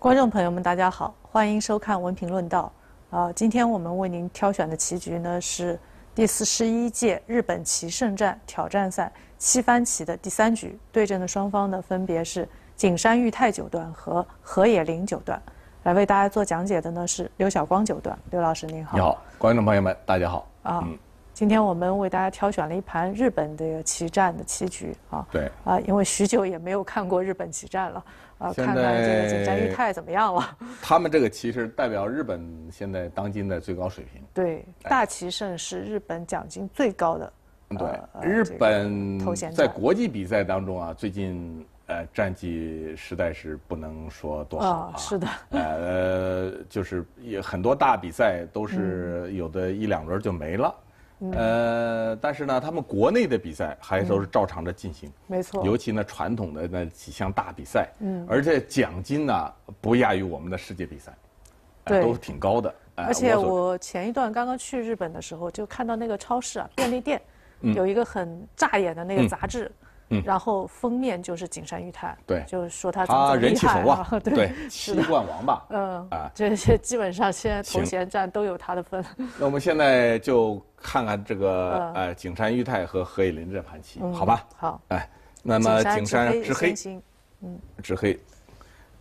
观众朋友们，大家好，欢迎收看《文评论道》啊！今天我们为您挑选的棋局呢是第四十一届日本棋圣战挑战赛七番棋的第三局，对阵的双方呢分别是景山裕太九段和河野林九段。来为大家做讲解的呢是刘晓光九段，刘老师您好。你好，观众朋友们，大家好啊！今天我们为大家挑选了一盘日本的棋战的棋局啊，对啊，因为许久也没有看过日本棋战了。啊，看看这个井上裕太怎么样了？他们这个其实代表日本现在当今的最高水平。对，大棋胜是日本奖金最高的。对，日本在国际比赛当中啊，最近呃战绩实在是不能说多好啊。是的。呃，就是有很多大比赛都是有的一两轮就没了。呃，但是呢，他们国内的比赛还都是照常的进行，没错。尤其呢，传统的那几项大比赛，嗯，而且奖金呢不亚于我们的世界比赛，对，都是挺高的。而且我前一段刚刚去日本的时候，就看到那个超市啊，便利店有一个很扎眼的那个杂志。嗯，然后封面就是景山裕太，对，就是说他怎么怎么旺，害，对，七冠王吧，嗯，啊，这些基本上现在头衔战都有他的分。那我们现在就看看这个，呃，景山裕太和何以林这盘棋，好吧？好，哎，那么景山之黑，嗯，之黑，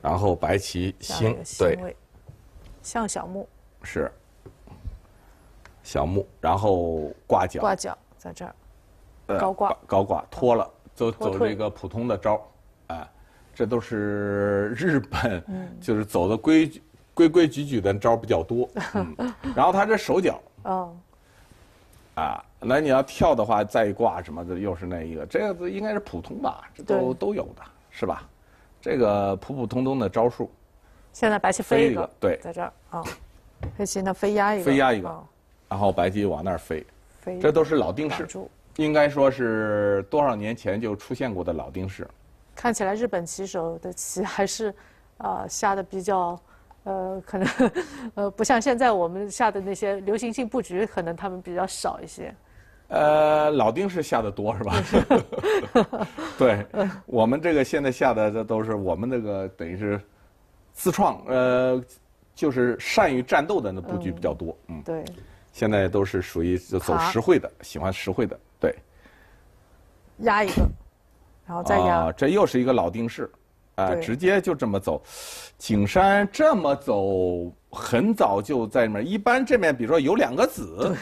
然后白棋星，对，像小目，是小目，然后挂角，挂角在这儿，高挂，高挂脱了。走走这个普通的招啊，哎，这都是 日本，就是走的规矩规规矩矩的招比较多。然后他这手脚，啊，那你要跳的话再挂什么的，又是那一个，这个应该是普通吧，这都都有的是吧？这个普普通通的招数，现在白棋飞一个，对，在这儿啊，黑棋那飞压一个，飞压一个，然后白棋往那儿飞，这都是老定式。应该说是多少年前就出现过的老丁式，看起来日本棋手的棋还是，呃，下的比较，呃，可能，呃，不像现在我们下的那些流行性布局，可能他们比较少一些。呃，老丁是下的多是吧？对，我们这个现在下的这都是我们那个等于是自创，呃，就是善于战斗的那布局比较多。嗯，对，现在都是属于走实惠的，喜欢实惠的。对，压一个，然后再压，这又是一个老定式，啊，直接就这么走。景山这么走，很早就在那，一般这面，比如说有两个子，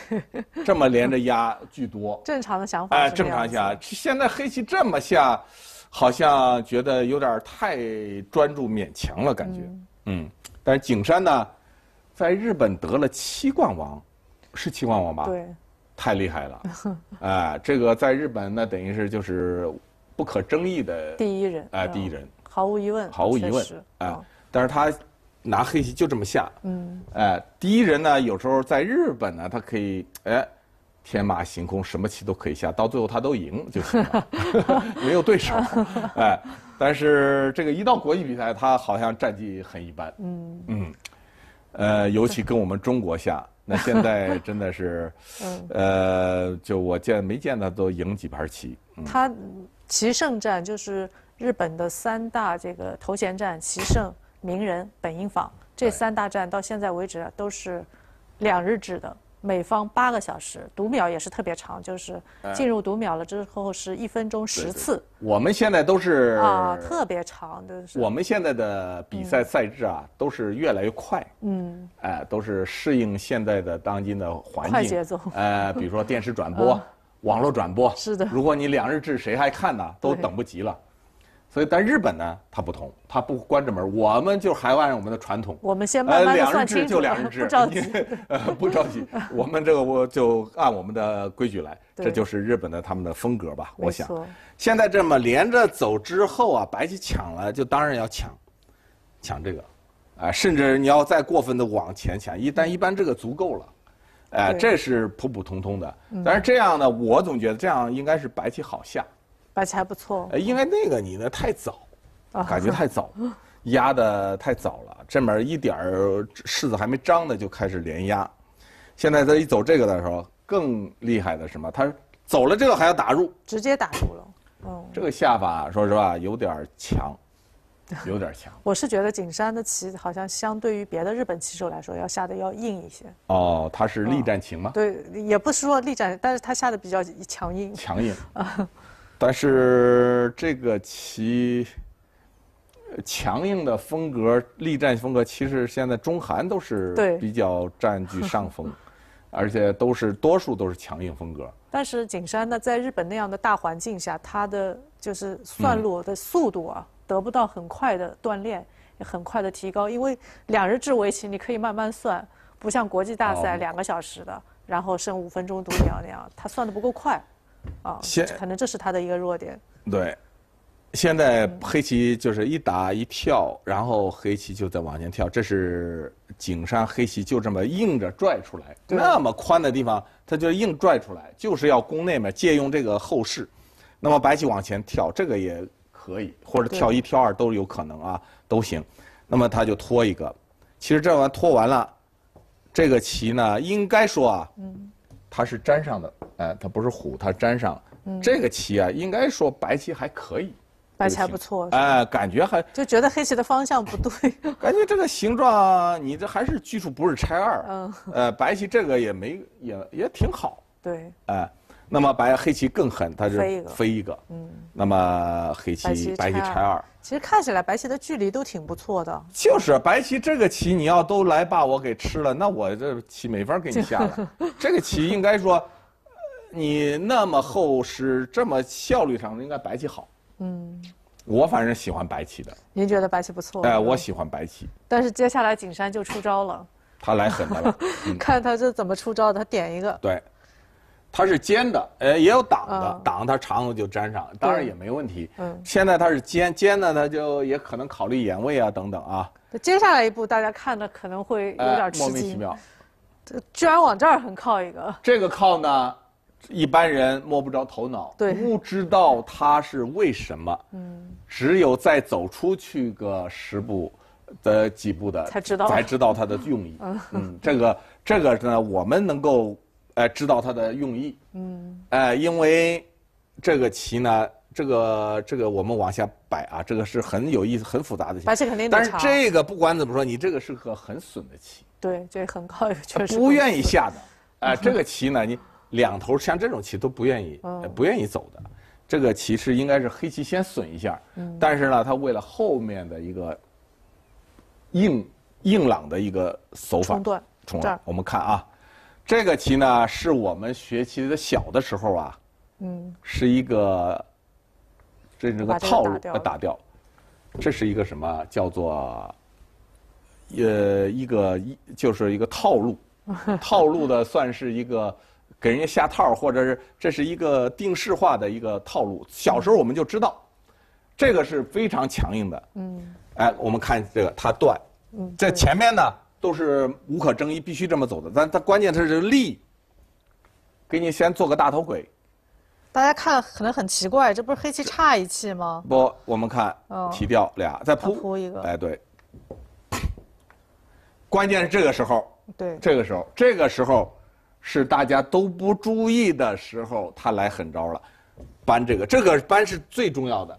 这么连着压居多。正常的想法哎，正常下。现在黑棋这么下，好像觉得有点太专注勉强了感觉。嗯。嗯。但是景山呢，在日本得了七冠王，是七冠王吧？对。太厉害了，哎，这个在日本那等于是就是不可争议的第一人，哎，第一人，毫无疑问，毫无疑问，啊，但是他拿黑棋就这么下，嗯，哎，第一人呢，有时候在日本呢，他可以哎，天马行空，什么棋都可以下，到最后他都赢就行了，没有对手，哎，但是这个一到国际比赛，他好像战绩很一般，嗯嗯，呃，尤其跟我们中国下。那现在真的是，呃，就我见没见他都赢几盘棋。他棋圣战就是日本的三大这个头衔战，棋圣、名人、本因坊这三大战，到现在为止都是两日制的。每方八个小时，读秒也是特别长，就是进入读秒了之后是一分钟十次。我们现在都是啊，特别长的。我们现在的比赛赛制啊，都是越来越快。嗯，哎，都是适应现在的当今的环境。快节奏。呃，比如说电视转播、网络转播。是的。如果你两日制，谁还看呢？都等不及了。所以，但日本呢，它不同，它不关着门我们就还按我们的传统。我们先慢慢算清，就两人 制，不着急，呃，不着急。我们这个我就按我们的规矩来，这就是日本的他们的风格吧。我想，现在这么连着走之后啊，白棋抢了就当然要抢，抢这个，啊，甚至你要再过分的往前抢一，但一般这个足够了，哎，这是普普通通的。但是这样呢，我总觉得这样应该是白棋好下。还是还不错。哎，因为那个你呢太早，感觉太早，压的太早了。这面一点柿子还没张呢，就开始连压。现在他一走这个的时候，更厉害的是什么？他走了这个还要打入，直接打入了。哦，这个下法说实话有点强，有点强。我是觉得景山的棋好像相对于别的日本棋手来说，要下的要硬一些。哦，他是力战情吗？对，也不是说力战，但是他下的比较强硬。强硬。但是这个棋强硬的风格、力战风格，其实现在中韩都是比较占据上风，而且都是多数都是强硬风格。但是景山呢，在日本那样的大环境下，他的就是算落的速度啊，得不到很快的锻炼，也很快的提高。因为两日制围棋你可以慢慢算，不像国际大赛两个小时的，然后剩五分钟读秒那样，他算的不够快。啊，可能这是他的一个弱点。对，现在黑棋就是一打一跳，然后黑棋就在往前跳。这是景山黑棋就这么硬着拽出来，那么宽的地方他就硬拽出来，就是要攻那边，借用这个后势。那么白棋往前跳，这个也可以，或者跳一跳二都有可能啊，都行。那么他就拖一个，其实这完拖完了，这个棋呢，应该说啊。它是粘上的，哎，它不是虎，它粘上。这个棋啊，应该说白棋还可以，白棋还不错，哎，感觉还就觉得黑棋的方向不对，感觉这个形状，你这还是技术不是拆二，嗯，呃，白棋这个也没也也挺好，对，哎。那么白黑棋更狠，他是飞一个，嗯，那么黑棋白棋拆二。其实看起来白棋的距离都挺不错的。就是白棋这个棋，你要都来把我给吃了，那我这棋没法给你下了。这个棋应该说，你那么厚实，这么效率上应该白棋好。嗯，我反正喜欢白棋的。您觉得白棋不错？哎，我喜欢白棋。但是接下来景山就出招了，他来狠的了，看他是怎么出招的，他点一个。对。它是尖的，呃，也有挡的，挡它长了就粘上，当然也没问题。现在它是尖，尖的，它就也可能考虑眼位啊，等等啊。接下来一步，大家看的可能会有点吃惊，这居然往这儿很靠一个。这个靠呢，一般人摸不着头脑，对，不知道它是为什么。嗯，只有再走出去个十步的几步的，才知道才知道它的用意。嗯，这个这个呢，我们能够。呃，知道他的用意。嗯。哎，因为这个棋呢，这个这个我们往下摆啊，这个是很有意思、很复杂的棋。白棋肯定但是这个不管怎么说，你这个是个很损的棋。对，这很高。确实。不愿意下的。哎，这个棋呢，你两头像这种棋都不愿意，不愿意走的。这个棋是应该是黑棋先损一下，但是呢，他为了后面的一个硬硬朗的一个手法。冲断。冲断。我们看啊。这个棋呢，是我们学棋的小的时候啊，嗯，是一个这这个套路要打掉，这是一个什么叫做呃一个一就是一个套路，套路的算是一个给人家下套，或者是这是一个定式化的一个套路。小时候我们就知道，这个是非常强硬的，嗯，哎，我们看这个他断，嗯，在前面呢。都是无可争议，必须这么走的。但他关键他是力。给你先做个大头鬼，大家看可能很奇怪，这不是黑棋差一气吗？不，我们看，提掉俩，再扑一个。哎，对。关键是这个时候，对，这个时候，这个时候，是大家都不注意的时候，他来狠招了，搬这个，这个搬是最重要的。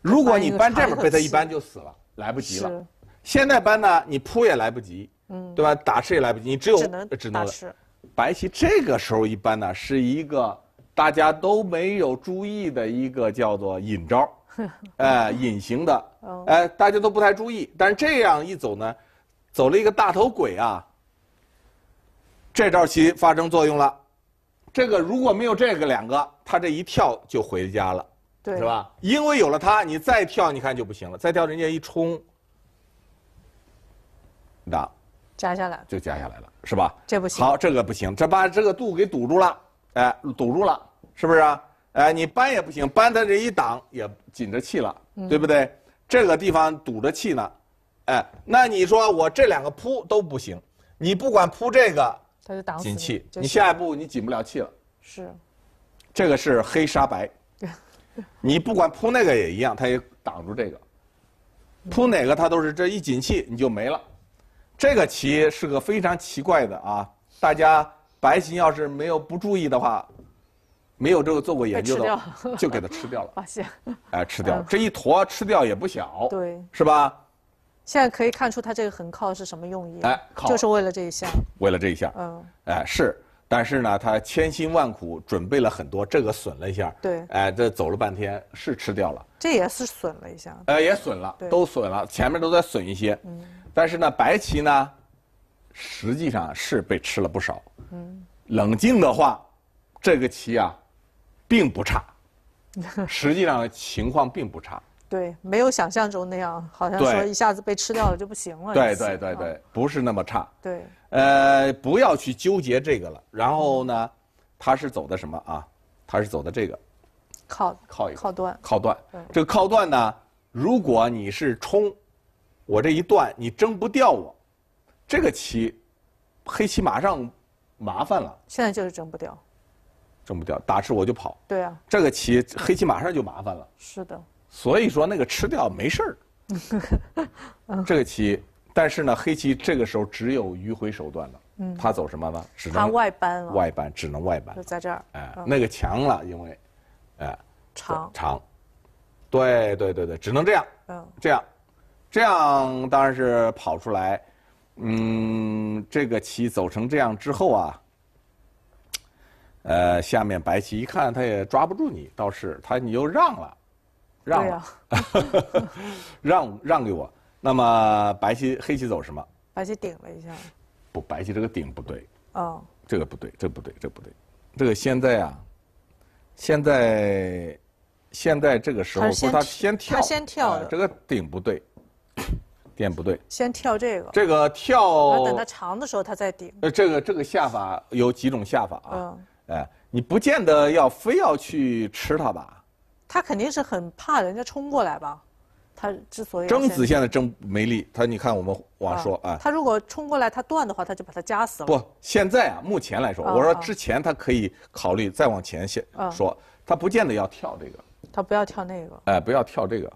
如果你搬这边，被他一搬就死了，来不及了。现在搬呢，你扑也来不及。嗯，对吧？打吃也来不及，你只有只能打吃。白棋这个时候一般呢，是一个大家都没有注意的一个叫做引招，哎，隐形的，哎，大家都不太注意。但是这样一走呢，走了一个大头鬼啊。这招棋发生作用了，这个如果没有这个两个，他这一跳就回家了，是吧？因为有了它，你再跳，你看就不行了，再跳人家一冲，打。夹下来就夹下来了，是吧？这不行。好，这个不行，这把这个度给堵住了，哎，堵住了，是不是啊？哎，你扳也不行，扳它这一挡也紧着气了，对不对？这个地方堵着气呢，哎，那你说我这两个铺都不行，你不管铺这个，它就挡死。紧气，你下一步你紧不了气了。是，这个是黑沙白。你不管铺那个也一样，它也挡住这个。铺哪个它都是这一紧气你就没了。这个棋是个非常奇怪的啊！大家白棋要是没有不注意的话，没有这个做过研究的，就给它吃掉了。发现，哎，吃掉了这一坨，吃掉也不小，对，是吧？现在可以看出它这个横靠是什么用意？哎，就是为了这一下，为了这一下。嗯，哎是，但是呢，他千辛万苦准备了很多，这个损了一下，对，哎，这走了半天是吃掉了，这也是损了一下。呃，也损了，都损了，前面都在损一些。嗯。但是呢，白棋呢，实际上是被吃了不少。嗯，冷静的话，这个棋啊，并不差。实际上情况并不差。对，没有想象中那样，好像说一下子被吃掉了就不行了。对对对对，不是那么差。对。呃，不要去纠结这个了。然后呢，他是走的什么啊？他是走的这个，靠靠一靠断。靠断。这个靠断呢，如果你是冲。我这一断，你争不掉我，这个棋，黑棋马上麻烦了。现在就是争不掉，争不掉，打吃我就跑。对啊，这个棋黑棋马上就麻烦了。是的，所以说那个吃掉没事儿，这个棋，但是呢，黑棋这个时候只有迂回手段了。嗯，他走什么呢？只能他外搬了。外搬只能外搬。就在这儿。哎，那个强了，因为，哎，长长，对对对对，只能这样。嗯，这样。这样当然是跑出来，嗯，这个棋走成这样之后啊，呃，下面白棋一看他也抓不住你，倒是他你又让了，让了，让让给我。那么白棋黑棋走什么？白棋顶了一下，不，白棋这个顶不对。哦。这个不对，这不对，这不对，这个现在啊，现在现在这个时候，说他先跳，他先跳这个顶不对。电不对，先跳这个。这个跳，等它长的时候，它再顶。呃，这个这个下法有几种下法啊？哎，你不见得要非要去吃它吧？它肯定是很怕人家冲过来吧？它之所以……争子现在争没力，它你看我们往说啊。它如果冲过来，它断的话，它就把它夹死了。不，现在啊，目前来说，我说之前它可以考虑再往前先说，它不见得要跳这个。它不要跳那个。哎，不要跳这个。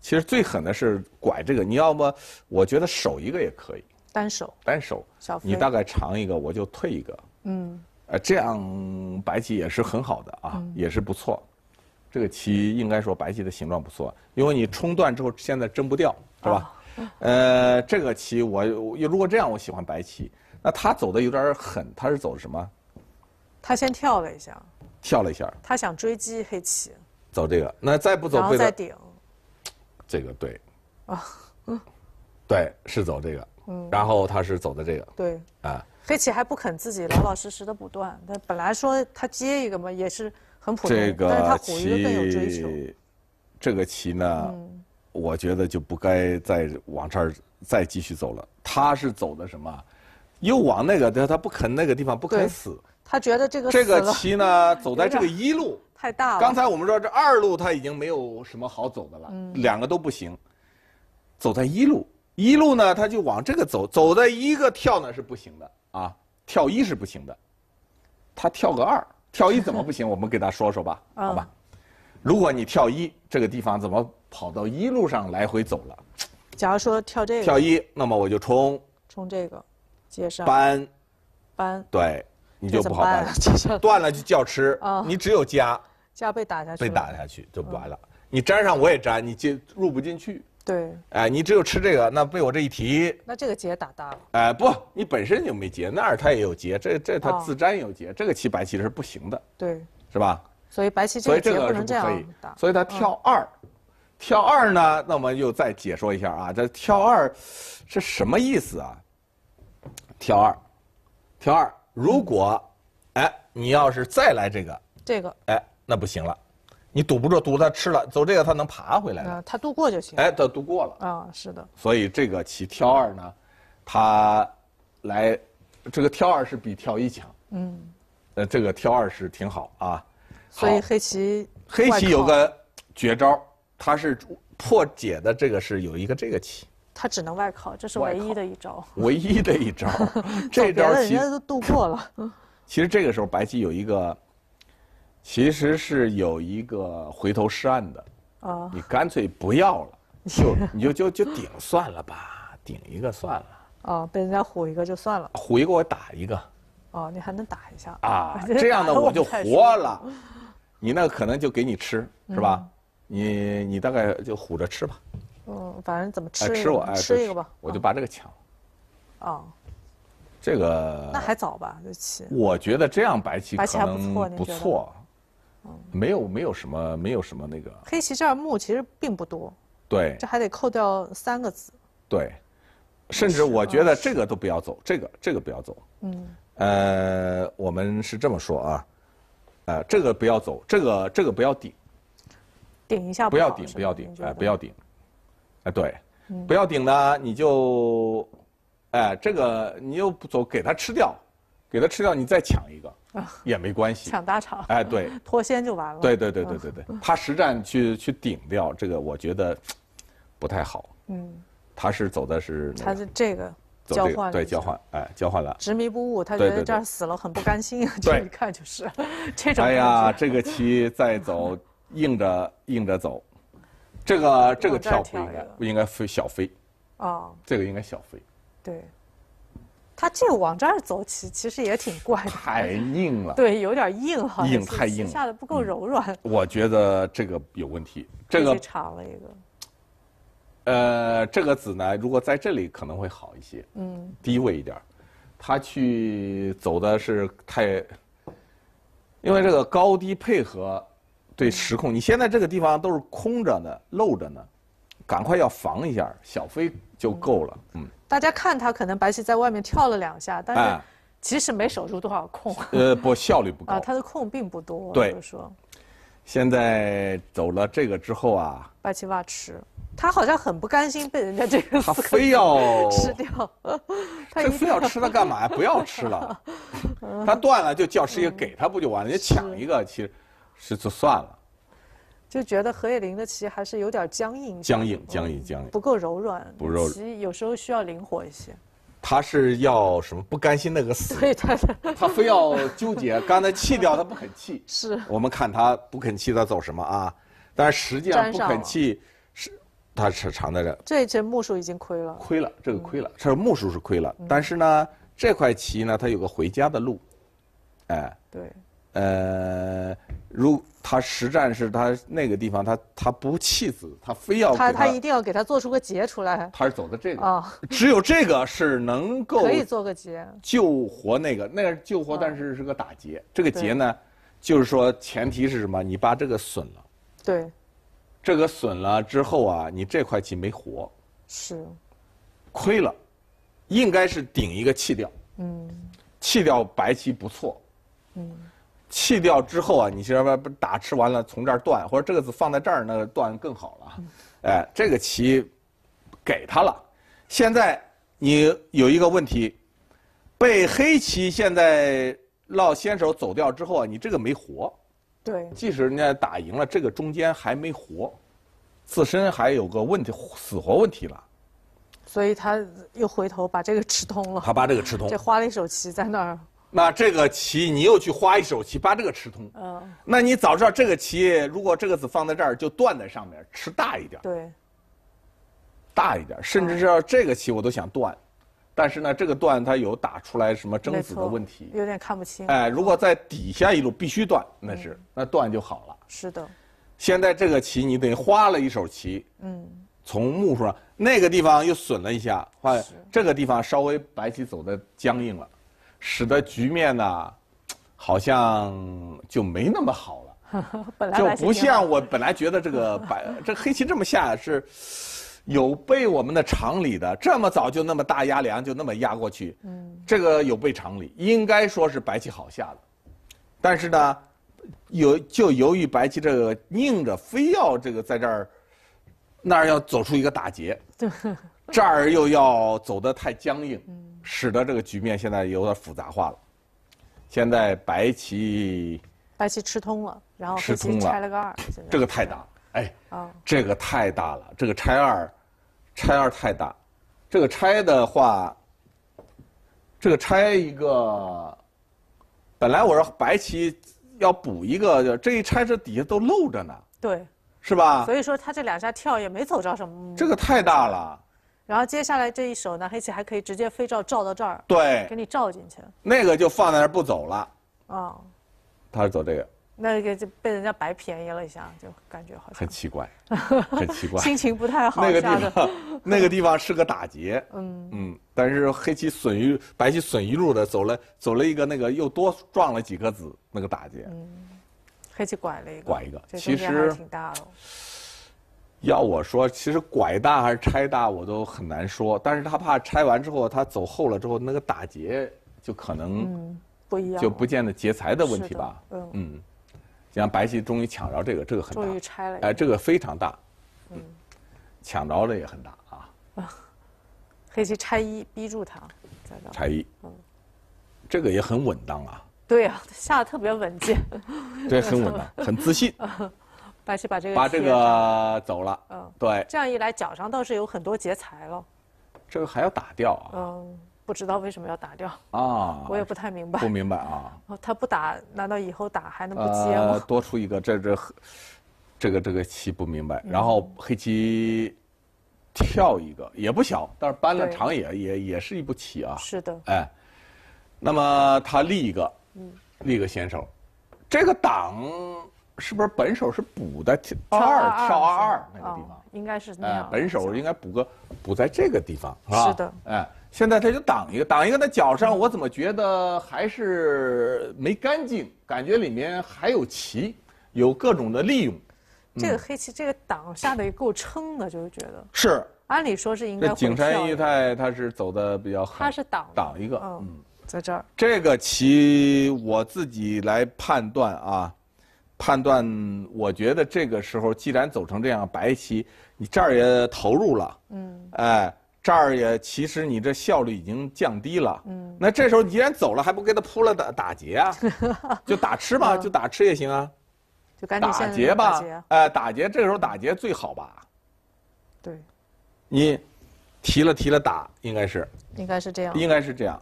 其实最狠的是拐这个，你要么我觉得守一个也可以，单手，单手，你大概长一个，我就退一个，嗯，呃，这样白棋也是很好的啊，也是不错，这个棋应该说白棋的形状不错，因为你冲断之后现在争不掉，是吧？呃，这个棋我如果这样，我喜欢白棋。那他走的有点狠，他是走什么？他先跳了一下，跳了一下，他想追击黑棋，走这个，那再不走，然后再顶。这个对，啊，嗯，对，是走这个，嗯，然后他是走的这个，对，啊，黑棋还不肯自己老老实实的补断，他本来说他接一个嘛，也是很普通的，但是他补一个更有追求。这个棋呢，我觉得就不该再往这儿再继续走了，他是走的什么，又往那个他他不肯那个地方不肯死，他觉得这个这个棋呢走在这个一路。太大了。刚才我们说这二路它已经没有什么好走的了，两个都不行，走在一路，一路呢他就往这个走，走在一个跳呢是不行的啊，跳一是不行的，他跳个二，跳一怎么不行？我们给他说说吧，好吧？如果你跳一，这个地方怎么跑到一路上来回走了？假如说跳这个。跳一，那么我就冲。冲这个，接上。搬。搬。对。你就不好办了，断了就叫吃，你只有加，加被打下去，被打下去就完了。你粘上我也粘，你进入不进去。对，哎，你只有吃这个，那被我这一提，那这个结打大了。哎，不，你本身就没结，那儿它也有结，这这它自粘有结，这个棋白棋是不行的。对，是吧？所以白棋所以这个是不可以打，所以他跳二，跳二呢？那我们就再解说一下啊，这跳二是什么意思啊？跳二，跳二。如果，哎，你要是再来这个，这个，哎，那不行了，你堵不住，堵他吃了，走这个他能爬回来它、他渡过就行。哎，他渡过了，啊，是的。所以这个棋跳二呢，他来，这个跳二是比跳一强。嗯，呃，这个跳二是挺好啊。所以黑棋，黑棋有个绝招，它是破解的，这个是有一个这个棋。他只能外靠，这是 唯一的一招。唯一的一招，这招人家都度过了。其实这个时候，白棋有一个，其实是有一个回头是岸的。啊，你干脆不要了，就你就就就顶算了吧，顶一个算了。啊，被人家唬一个就算了。唬一个我打一个。哦，你还能打一下。啊，这样的我就活了。你那可能就给你吃是吧？你你大概就唬着吃吧。嗯，反正怎么吃一个吃一个吧，我就把这个抢。哦，这个那还早吧，这棋。我觉得这样白棋可能不错。嗯，没有没有什么没有什么那个。黑棋这儿目其实并不多。对。这还得扣掉三个子。对。甚至我觉得这个都不要走，这个这个不要走。嗯。呃，我们是这么说啊，呃，这个不要走，这个这个不要顶。顶一下不要顶不要顶哎不要顶。哎对，不要顶的，你就，哎，这个你又不走，给他吃掉，给他吃掉，你再抢一个，也没关系。抢大场？哎对。脱先就完了。对对对对对对，他实战去去顶掉这个，我觉得不太好。嗯，他是走的是？他是这个交换对交换哎交换了。执迷不悟，他觉得这儿死了很不甘心，这 一看就是，这种。哎呀，这个棋再走硬着硬着走。这个这个跳不应该不应该飞小飞，哦，这个应该小飞，对，他这往这儿走，其其实也挺怪，的，太硬了，对，有点硬哈，硬太硬了，下的不够柔软，我觉得这个有问题，这个长了一个，呃，这个子呢，如果在这里可能会好一些，嗯，低位一点，他去走的是太，因为这个高低配合。对，失控！你现在这个地方都是空着呢，漏着呢，赶快要防一下，小飞就够了。嗯，大家看他可能白棋在外面跳了两下，但是其实没守住多少空。呃，不，效率不高。啊，他的空并不多。对。就是说，现在走了这个之后啊，白棋挖吃，他好像很不甘心被人家这个，他非要 吃掉，他非要吃那干嘛？不要吃了，他断了就叫师爷给他不就完了？人家抢一个其实。是就算了，就觉得何叶林的棋还是有点僵硬，僵硬、僵硬、僵硬，不够柔软，不柔软，棋有时候需要灵活一些。他是要什么？不甘心那个死，所以他他非要纠结。刚才弃掉他不肯弃，是。我们看他不肯弃，他走什么啊？但是实际上不肯弃是，他是长在这。这阵目数已经亏了。亏了，这个亏了，这目数是亏了。但是呢，这块棋呢，它有个回家的路，哎。对。呃，如他实战是他那个地方，他他不弃子，他非要他他一定要给他做出个结出来。他是走的这个，啊。只有这个是能够可以做个结，救活那个，那个救活，但是是个打劫。这个劫呢，就是说前提是什么？你把这个损了。对。这个损了之后啊，你这块棋没活。是。亏了，应该是顶一个弃掉。嗯。弃掉白棋不错。嗯。弃掉之后啊，你就要把打吃完了，从这儿断，或者这个子放在这儿，那断更好了。哎，这个棋给他了。现在你有一个问题，被黑棋现在落先手走掉之后啊，你这个没活。对。即使人家打赢了，这个中间还没活，自身还有个问题，死活问题了。所以他又回头把这个吃通了。他把这个吃通。这花了一手棋在那儿。那这个棋你又去花一手棋把这个吃通，嗯，那你早知道这个棋，如果这个子放在这儿就断在上面吃大一点，对，大一点，甚至知道这个棋我都想断，但是呢这个断它有打出来什么争子的问题，有点看不清，哎，如果在底下一路必须断，那是那断就好了，是的，现在这个棋你得花了一手棋，嗯，从目数上那个地方又损了一下，换这个地方稍微白棋走的僵硬了。使得局面呢，好像就没那么好了。就不像我本来觉得这个白这黑棋这么下是，有悖我们的常理的。这么早就那么大压粮就那么压过去，这个有悖常理。应该说是白棋好下了，但是呢，由就由于白棋这个硬着非要这个在这儿，那儿要走出一个打劫，这儿又要走得太僵硬。使得这个局面现在有点复杂化了。现在白棋，白棋吃通了，然后通了，拆了个二，这个太大，哎，啊，这个太大了，这个拆二，拆二太大，这个拆的话，这个拆一个，本来我说白棋要补一个，这一拆这底下都漏着呢，对，是吧？所以说他这两下跳也没走着什么，这个太大了。然后接下来这一手呢，黑棋还可以直接飞照照到这儿，对，给你照进去。那个就放在那儿不走了。啊，他是走这个。那个就被人家白便宜了一下，就感觉好。像很奇怪，很奇怪。心情不太好，那个地方，那个地方是个打劫，嗯嗯，但是黑棋损于白棋损一路的走了走了一个那个又多撞了几颗子那个打劫，嗯，黑棋拐了一个，拐一个，其实挺大了。要我说，其实拐大还是拆大，我都很难说。但是他怕拆完之后，他走后了之后，那个打劫就可能不一样，就不见得劫财的问题吧。嗯，嗯，像白棋终于抢着这个，这个很大，终于拆了。哎，这个非常大，抢着了也很大啊。黑棋拆一逼住他，拆一，这个也很稳当啊。对啊，下的特别稳健。对，很稳当，很自信。白棋把这个把这个走了，嗯，对，这样一来脚上倒是有很多劫财了，这个还要打掉啊，嗯，不知道为什么要打掉啊，我也不太明白，不明白啊，哦，他不打，难道以后打还能不接吗？多出一个，这这，这个这个棋不明白，然后黑棋跳一个也不小，但是搬了长也也也是一步棋啊，是的，哎，那么他立一个，嗯，立个先手，这个挡。是不是本手是补的跳二跳二二那个地方，应该是哎，本手应该补个补在这个地方，是的。哎，现在他就挡一个，挡一个在脚上，我怎么觉得还是没干净，感觉里面还有棋，有各种的利用。这个黑棋这个挡下的也够撑的，就是觉得是。按理说是应该。景山裕太他是走的比较好。他是挡挡一个，嗯，在这儿。这个棋我自己来判断啊。判断，我觉得这个时候既然走成这样，白棋你这儿也投入了，嗯，哎，这儿也其实你这效率已经降低了，嗯，那这时候既然走了，还不给他扑了打打劫啊？就打吃嘛，就打吃也行啊，就赶紧打劫吧，哎，打劫这时候打劫最好吧？对，你提了提了打应该是，应该是这样，应该是这样，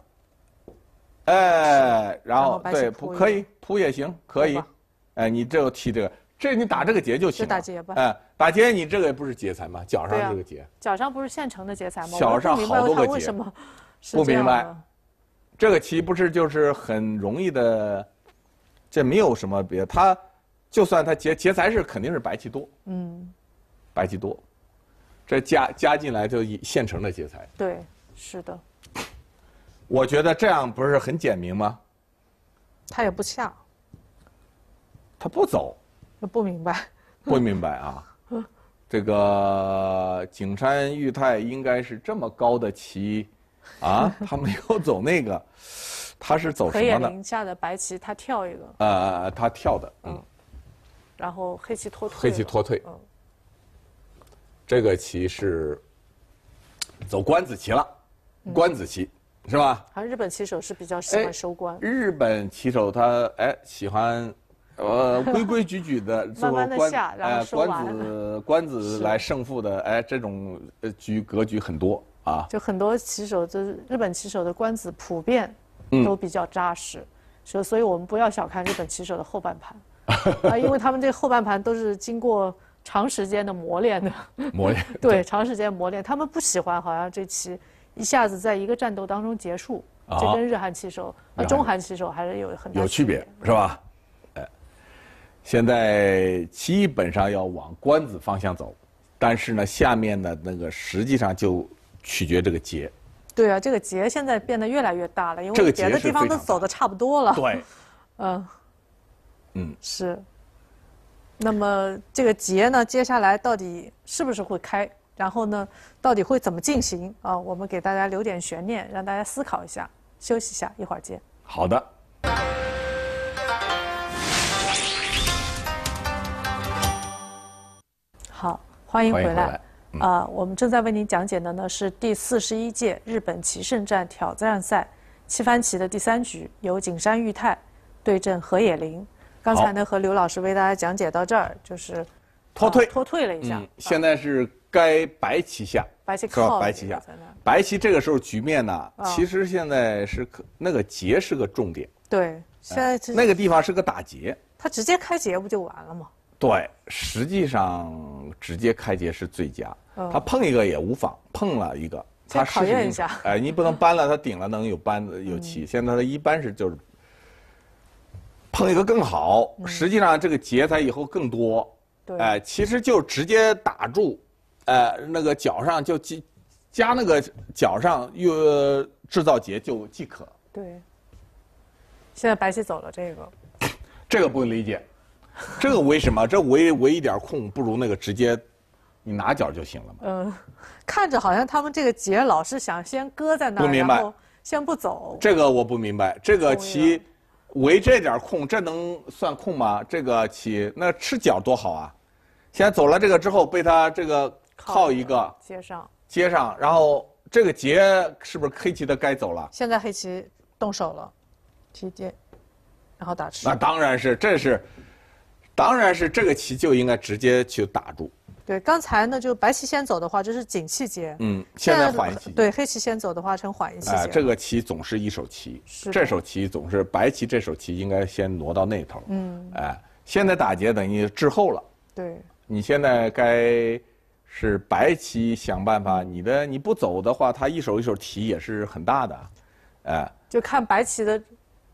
哎，然后对铺可以铺也行，可以。哎，你这个提这个，这你打这个劫就行。就打劫吧。哎，打劫你这个不是劫财吗？脚上这个劫。脚上不是现成的劫财吗？脚上好多个劫。不明白。不明白。这个棋不是就是很容易的，这没有什么别。他就算他劫劫财是肯定是白棋多。嗯。白棋多，这加加进来就现成的劫财。对，是的。我觉得这样不是很简明吗？他也不像。他不走，那不明白，不明白啊。这个景山裕泰应该是这么高的棋，啊，他没有走那个，他是走什么宁夏下的白棋，他跳一个。呃，他跳的，嗯。然后黑棋脱退。黑棋脱退。嗯。这个棋是走官子棋了，官子棋是吧？好像日本棋手是比较喜欢收官。日本棋手他哎喜欢。呃，规规矩矩的，哎，官子官子来胜负的，哎，这种局格局很多啊。就很多棋手，就是日本棋手的官子普遍都比较扎实，所所以我们不要小看日本棋手的后半盘，啊，因为他们这后半盘都是经过长时间的磨练的。磨练。对，长时间磨练，他们不喜欢好像这棋一下子在一个战斗当中结束，这跟日韩棋手、啊、中韩棋手还是有很大有区别是吧？现在基本上要往关子方向走，但是呢，下面呢那个实际上就取决这个节。对啊，这个节现在变得越来越大了，因为别的地方都走的差不多了。对，嗯，嗯是。那么这个节呢，接下来到底是不是会开？然后呢，到底会怎么进行？啊，我们给大家留点悬念，让大家思考一下，休息一下，一会儿见。好的。欢迎回来，啊，我们正在为您讲解的呢是第四十一届日本棋圣战挑战赛七番棋的第三局，由景山裕太对阵河野林。刚才呢，和刘老师为大家讲解到这儿，就是脱退脱退了一下。现在是该白棋下，白棋靠，白棋下。白棋这个时候局面呢，其实现在是可那个劫是个重点。对，现在那个地方是个打劫。他直接开劫不就完了吗？对，实际上直接开结是最佳。他碰一个也无妨，碰了一个，他试验一下。哎，你不能扳了，他顶了，能有扳有气。现在他一般是就是碰一个更好，实际上这个结他以后更多。哎，其实就直接打住，呃，那个角上就加那个角上又制造结就即可。对，现在白棋走了这个，这个不理解。这个为什么？这围围一点空，不如那个直接，你拿角就行了嘛。嗯，看着好像他们这个结老是想先搁在那儿，明白，先不走。这个我不明白，这个棋围这点空，这能算空吗？这个棋那吃角多好啊，先走了这个之后，被他这个靠一个接上，接上，然后这个结是不是黑棋的该走了？现在黑棋动手了，提接，然后打吃。那当然是，这是。当然是这个棋就应该直接去打住。对，刚才呢，就白棋先走的话，这是紧气结。嗯，现在缓气。对，黑棋先走的话，成缓气。啊，这个棋总是一手棋，这手棋总是白棋。这手棋应该先挪到那头。嗯。哎，现在打劫等于滞后了。对。你现在该是白棋想办法，你的你不走的话，他一手一手提也是很大的。哎。就看白棋的，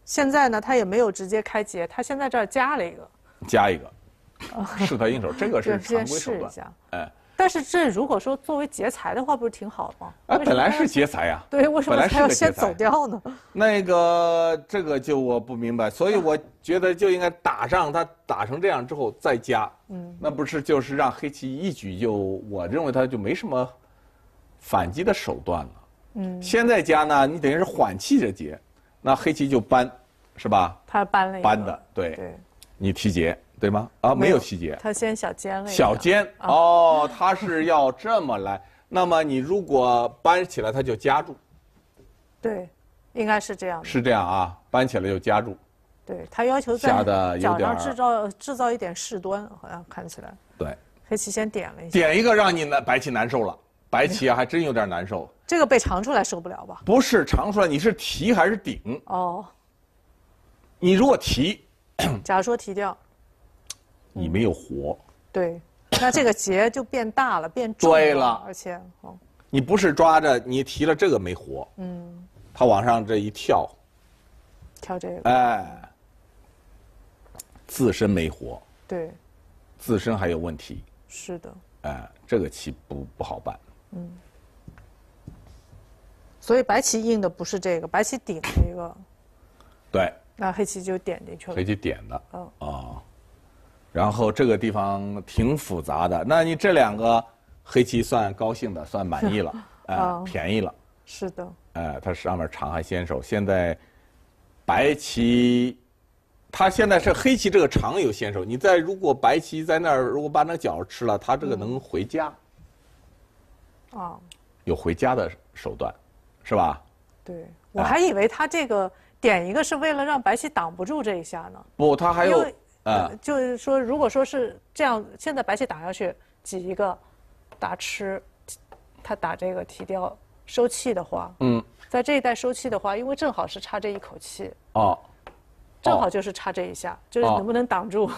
现在呢，他也没有直接开劫，他现在这儿加了一个。加一个，适可应手，这个是常规手段。哎，但是这如果说作为劫财的话，不是挺好吗？哎，本来是劫财呀。对，为什么还要先走掉呢？那个，这个就我不明白，所以我觉得就应该打上，他打成这样之后再加，嗯，那不是就是让黑棋一举就我认为他就没什么反击的手段了，嗯，现在加呢，你等于是缓气着劫，那黑棋就搬，是吧？他搬了搬的，对。你提劫对吗？啊，没有提劫。他先小尖了小尖哦，他是要这么来。那么你如果搬起来，他就夹住。对，应该是这样。是这样啊，搬起来就夹住。对他要求在。夹的点。制造制造一点事端，好像看起来。对。黑棋先点了一。下。点一个让你难，白棋难受了。白棋还真有点难受。这个被长出来受不了吧？不是长出来，你是提还是顶？哦。你如果提。假如说提掉，你没有活，对，那这个劫就变大了，变重了，而且哦，你不是抓着你提了这个没活，嗯，他往上这一跳，跳这个，哎，自身没活，对，自身还有问题是的，哎，这个棋不不好办，嗯，所以白棋应的不是这个，白棋顶一个，对。那黑棋就点进去了。黑棋点的。哦。啊。然后这个地方挺复杂的。那你这两个黑棋算高兴的，算满意了，啊，便宜了。是的。哎，他上面长还先手。现在白棋，他现在是黑棋这个长有先手。你在如果白棋在那儿，如果把那角吃了，他这个能回家。啊。有回家的手段，是吧？对，我还以为他这个。点一个是为了让白棋挡不住这一下呢？不，他还有，呃，就是说，如果说是这样，现在白棋打下去，挤一个，打吃，他打这个提掉收气的话，嗯，在这一带收气的话，因为正好是差这一口气，哦，正好就是差这一下，就是能不能挡住？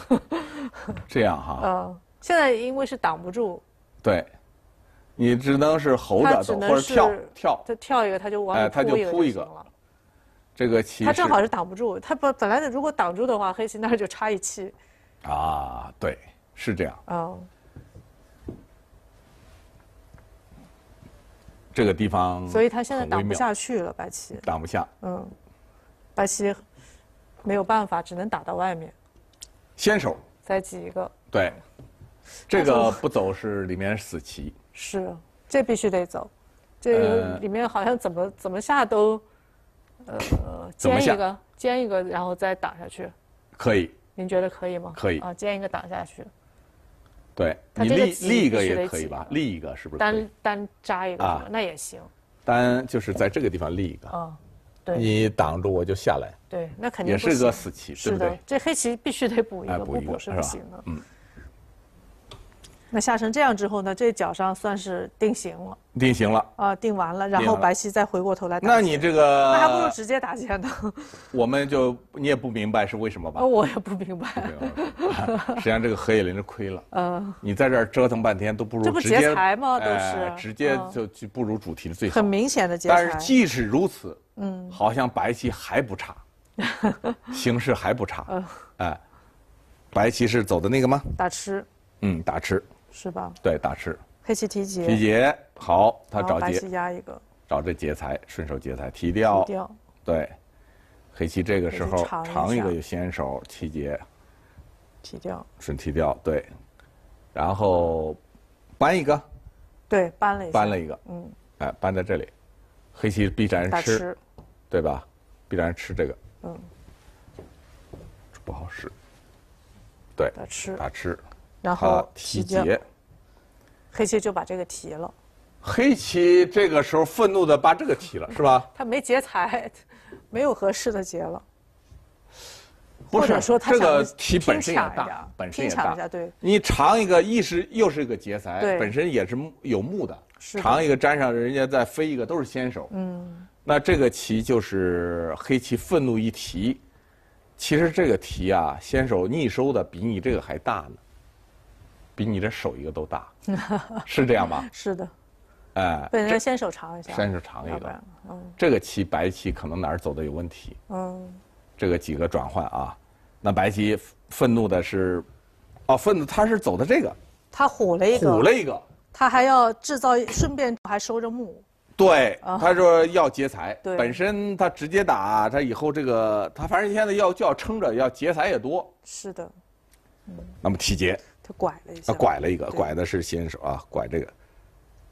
这样哈？嗯，现在因为是挡不住，对，你只能是吼着走或者跳跳，他跳一个他就往扑一个了。这个棋，他正好是挡不住。他本本来，如果挡住的话，黑棋那儿就差一气。啊，对，是这样。嗯。这个地方，所以他现在挡不下去了，白棋挡不下。嗯，白棋没有办法，只能打到外面。先手再挤一个。对，这个不走是里面死棋。是，这必须得走。这个里面好像怎么怎么下都。呃，煎一个，煎一个，然后再挡下去，可以。您觉得可以吗？可以啊，煎一个挡下去，对，你立立一个也可以吧？立一个是不是？单单扎一个啊，那也行。单就是在这个地方立一个啊，对，你挡住我就下来。对，那肯定也是个死棋，是不对？这黑棋必须得补一个，补一个是不行的，嗯。那下成这样之后呢？这脚上算是定型了，定型了啊，定完了，然后白棋再回过头来。那你这个，那还不如直接打劫呢。我们就你也不明白是为什么吧？我也不明白。实际上，这个何叶林是亏了。嗯，你在这儿折腾半天都不如直接，不劫财吗？都是直接就就不如主题的最好。很明显的劫财。但是即使如此，嗯，好像白棋还不差，形势还不差。嗯、哎，白棋是走的那个吗？打吃。嗯，打吃。是吧？对，打吃。黑棋提劫。提劫，好，他找劫。白棋压一个。找这劫财，顺手劫财，提掉。提掉。对，黑棋这个时候长一个有先手，提劫。提掉。顺提掉，对。然后，搬一个。对，搬了一。个。搬了一个，嗯。哎，搬在这里，黑棋必然吃，对吧？必然吃这个，嗯。不好使。对。打吃。打吃。然后提劫，黑棋就把这个提了。黑棋这个时候愤怒的把这个提了，是吧？他没劫财，没有合适的劫了。不是这个棋本身也大，本身也大。对，你尝一个，一是又是一个劫财，本身也是有目的。尝一个粘上人家再飞一个都是先手。嗯，那这个棋就是黑棋愤怒一提，其实这个题啊，先手逆收的比你这个还大呢。比你的手一个都大，是这样吗？是的，哎，本人先手尝一下，先手尝一个，嗯，这个棋白棋可能哪儿走的有问题，嗯，这个几个转换啊，那白棋愤怒的是，哦，愤怒他是走的这个，他虎了一个，虎了一个，他还要制造顺便还收着木，对，他说要劫财，本身他直接打他以后这个他反正现在要就要撑着要劫财也多，是的，嗯，那么提劫。他拐了一，啊，拐了一个，拐的是先手啊，拐这个，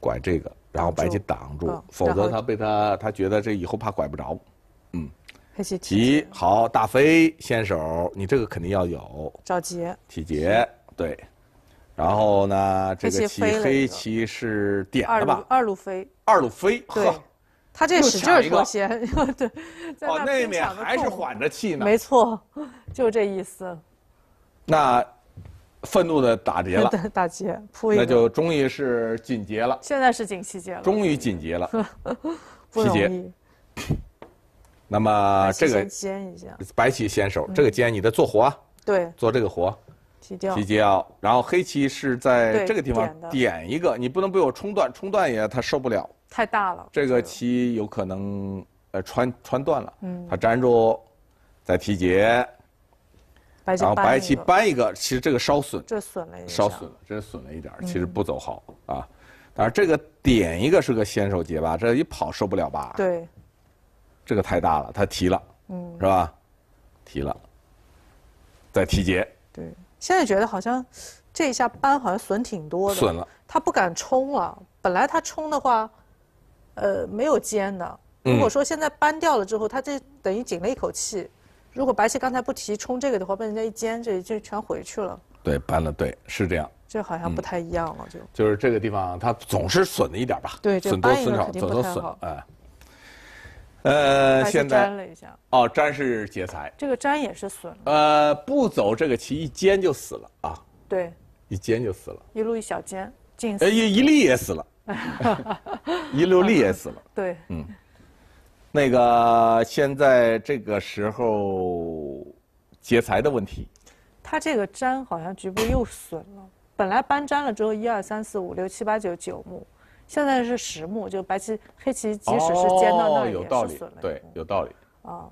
拐这个，然后白棋挡住，否则他被他，他觉得这以后怕拐不着，嗯，黑棋急好大飞先手，你这个肯定要有找急起劫对，然后呢这个棋黑棋是点了吧二路飞二路飞对，他这使劲儿抢先 对，哦，那面还是缓着气呢，没错，就这意思，那。愤怒的打劫了，打劫，扑一那就终于是紧劫了。现在是紧七劫了，终于紧劫了，不容易。那么这个白棋先手，这个尖你的做活，对，做这个活，提掉，提掉。然后黑棋是在这个地方点一个，你不能被我冲断，冲断也他受不了，太大了。这个棋有可能呃穿穿断了，嗯，他粘住，再提劫。然后白棋搬一个，其实这个稍损，这损了一，点，稍损了，这损了一点其实不走好啊。但是这个点一个是个先手劫吧，这一跑受不了吧？对，这个太大了，他提了，嗯，是吧？提了，再提劫。对，现在觉得好像这一下搬好像损挺多的，损了。他不敢冲了，本来他冲的话，呃，没有尖的。如果说现在搬掉了之后，他这等于紧了一口气。如果白棋刚才不提冲这个的话，被人家一尖，这这全回去了。对，搬了，对，是这样。这好像不太一样了，就就是这个地方，它总是损了一点吧？对，损多损少，总多损，哎。呃，现在粘了一下哦，粘是劫财，这个粘也是损。呃，不走这个棋，一尖就死了啊。对，一尖就死了。一路一小尖，进呃，一一粒也死了，一六粒也死了。对，嗯。那个现在这个时候劫财的问题，他这个粘好像局部又损了。本来搬粘了之后，一二三四五六七八九九目，现在是十目，就白棋黑棋即使是尖到那里有道理，对，有道理。啊，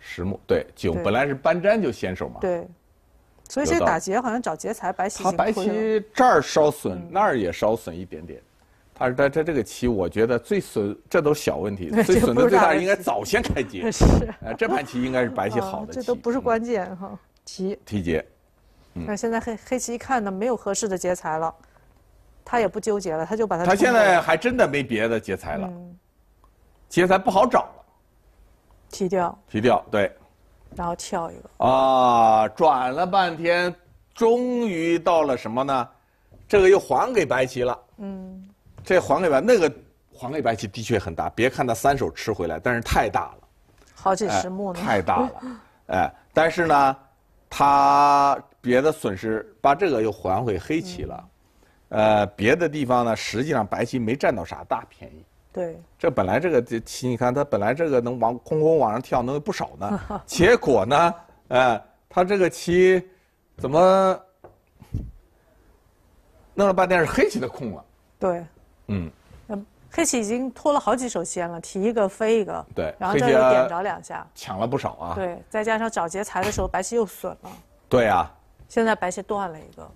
十目对九，本来是搬粘就先手嘛。对，所以这打劫好像找劫财，白棋他白棋这儿稍损，那儿也稍损一点点。他说他他这个棋，我觉得最损，这都小问题。最损的最大应该早先开劫。是。这盘棋应该是白棋好的。这都不是关键哈，劫。提提。那现在黑黑棋一看呢，没有合适的劫材了，他也不纠结了，他就把它。他现在还真的没别的劫材了。劫材不好找了，提掉。提掉对。然后跳一个。啊，转了半天，终于到了什么呢？这个又还给白棋了。这黄里白那个黄里白棋的确很大，别看它三手吃回来，但是太大了，好几十目呢，太大了。哎，但是呢，他别的损失把这个又还回黑棋了，呃，别的地方呢，实际上白棋没占到啥大便宜。对，这本来这个棋你看，他本来这个能往空空往上跳，能有不少呢。结果呢，哎，他这个棋怎么弄了半天是黑棋的空了？对。嗯，黑棋已经拖了好几手先了，提一个飞一个，对，然后这又点着两下，抢了不少啊。对，再加上找劫财的时候，白棋又损了。对呀，现在白棋断了一个，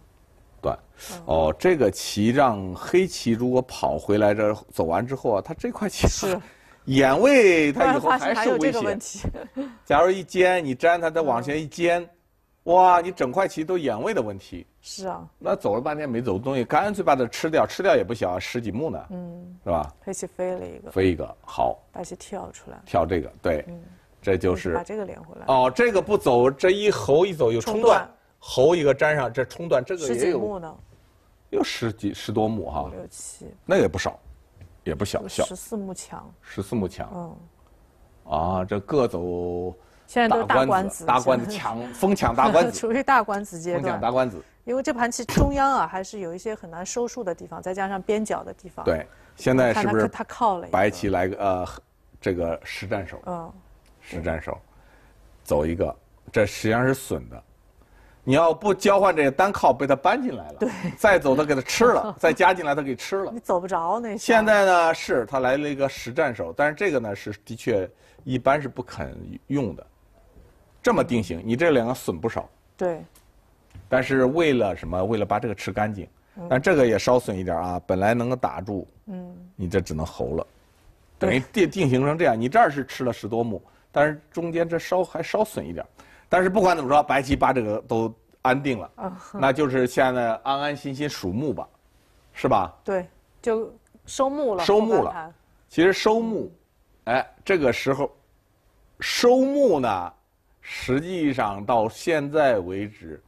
断。哦，这个棋让黑棋如果跑回来这走完之后啊，它这块棋是 眼位，它以后还是危这个问题，假如一尖，你粘它再往前一粘。哇，你整块棋都眼位的问题。是啊。那走了半天没走东西，干脆把它吃掉，吃掉也不小，十几目呢。嗯。是吧？黑棋飞了一个。飞一个，好。把棋跳出来。跳这个，对。嗯。这就是。把这个连回来。哦，这个不走，这一猴一走又冲断。冲断。猴一个粘上，这冲断这个。十几目呢？又十几十多目哈。五六七。那也不少，也不小。小。十四目强。十四目强。嗯。啊，这各走。现在都是大官子，大官子抢，疯抢大官子，除非大官子阶段，抢大官子。因为这盘棋中央啊，还是有一些很难收束的地方，再加上边角的地方。对，现在是不是他靠了白棋来个呃，这个实战手？嗯，实战手，走一个，这实际上是损的。你要不交换这个单靠被他搬进来了，对，再走他给他吃了，再加进来他给吃了，你走不着那。现在呢是他来了一个实战手，但是这个呢是的确一般是不肯用的。这么定型，你这两个损不少。对，但是为了什么？为了把这个吃干净。但这个也稍损一点啊，本来能够打住。嗯。你这只能侯了，等于定定型成这样。你这儿是吃了十多目，但是中间这稍还稍损一点。但是不管怎么说，白棋把这个都安定了。啊。那就是现在安安心心数目吧，是吧？对，就收目了。收目了。其实收目，哎，这个时候，收目呢？实际上到现在为止，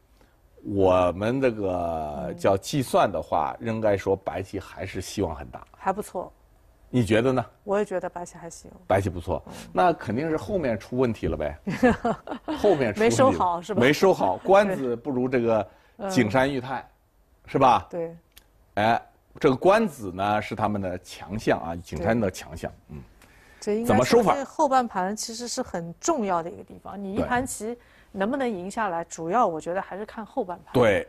我们这个叫计算的话，应该说白棋还是希望很大。还不错，你觉得呢？我也觉得白棋还行。白棋不错，那肯定是后面出问题了呗。后面没收好是吧？没收好，官子不如这个景山裕泰是吧？对。哎，这个官子呢是他们的强项啊，景山的强项，嗯。怎么收法？后半盘其实是很重要的一个地方，你一盘棋能不能赢下来，主要我觉得还是看后半盘。对，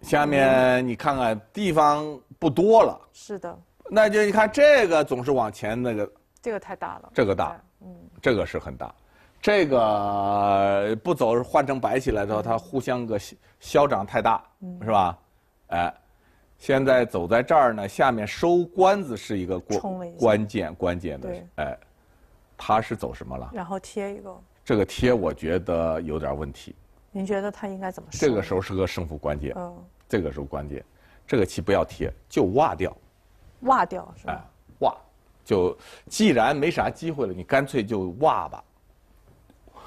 下面你看看地方不多了。是的。那就你看这个总是往前那个。这个太大了。这个大，嗯，这个是很大，这个不走换成白棋来的话，它互相个消涨太大，是吧？哎。现在走在这儿呢，下面收关子是一个关键关键的。对，哎，他是走什么了？然后贴一个。这个贴我觉得有点问题。您觉得他应该怎么？这个时候是个胜负关键。嗯。这个时候关键，这个棋不要贴，就挖掉。挖掉是吧？哎，挖，就既然没啥机会了，你干脆就挖吧。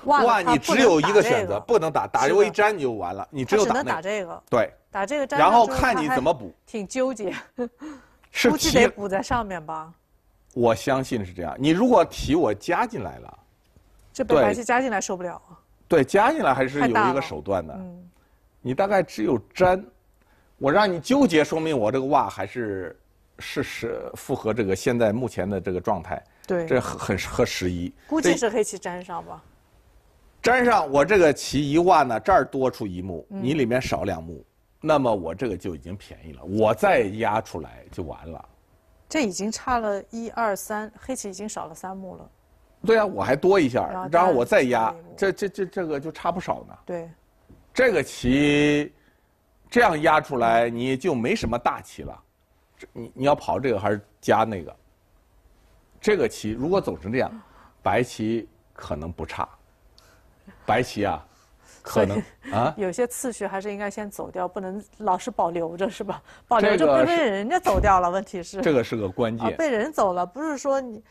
哇，你只有一个选择，不能打，打如果粘你就完了。你只有打那，对，打这个粘，然后看你怎么补。挺纠结，是得补在上面吧？我相信是这样。你如果提我加进来了，这本来是加进来受不了啊。对，加进来还是有一个手段的。你大概只有粘，我让你纠结，说明我这个哇还是是是符合这个现在目前的这个状态。对，这很合时宜。估计是黑棋粘上吧。粘上我这个棋一万呢，这儿多出一目，你里面少两目，那么我这个就已经便宜了。我再压出来就完了。这已经差了一二三，黑棋已经少了三目了。对啊，我还多一下，然后我再压，这这这这个就差不少呢。对，这个棋这样压出来你就没什么大棋了。你你要跑这个还是加那个？这个棋如果走成这样，白棋可能不差。白棋啊，可能啊，有些次序还是应该先走掉，不能老是保留着，是吧？保留着不被人家走掉了。问题是这个是个关键，被人走了，不是说你，